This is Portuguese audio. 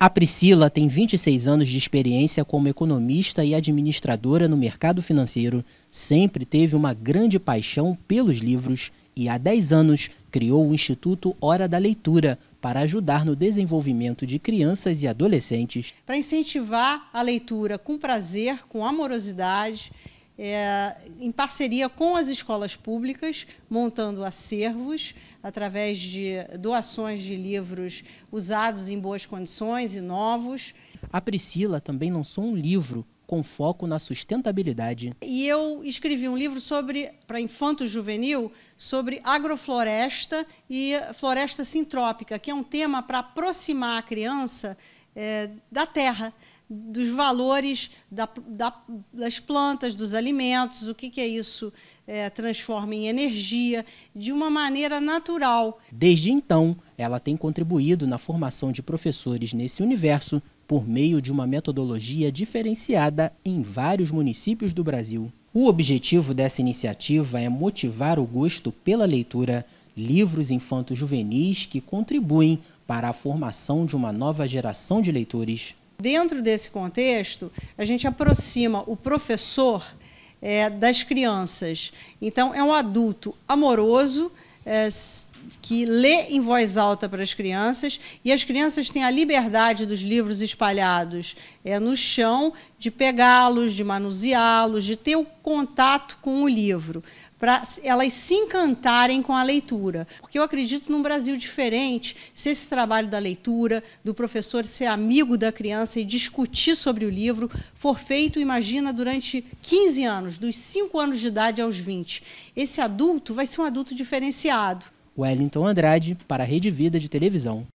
A Priscila tem 26 anos de experiência como economista e administradora no mercado financeiro, sempre teve uma grande paixão pelos livros e há 10 anos criou o Instituto Hora da Leitura para ajudar no desenvolvimento de crianças e adolescentes. Para incentivar a leitura com prazer, com amorosidade é, em parceria com as escolas públicas, montando acervos através de doações de livros usados em boas condições e novos. A Priscila também lançou um livro com foco na sustentabilidade. E eu escrevi um livro sobre para infanto juvenil sobre agrofloresta e floresta sintrópica, que é um tema para aproximar a criança é, da terra dos valores da, da, das plantas, dos alimentos, o que, que é isso é, transforma em energia, de uma maneira natural. Desde então, ela tem contribuído na formação de professores nesse universo por meio de uma metodologia diferenciada em vários municípios do Brasil. O objetivo dessa iniciativa é motivar o gosto pela leitura, livros infantos juvenis que contribuem para a formação de uma nova geração de leitores. Dentro desse contexto, a gente aproxima o professor é, das crianças. Então, é um adulto amoroso, é, que lê em voz alta para as crianças e as crianças têm a liberdade dos livros espalhados é, no chão de pegá-los, de manuseá-los, de ter o contato com o livro para elas se encantarem com a leitura. Porque eu acredito num Brasil diferente, se esse trabalho da leitura, do professor ser amigo da criança e discutir sobre o livro, for feito, imagina, durante 15 anos, dos 5 anos de idade aos 20. Esse adulto vai ser um adulto diferenciado. Wellington Andrade, para a Rede Vida de Televisão.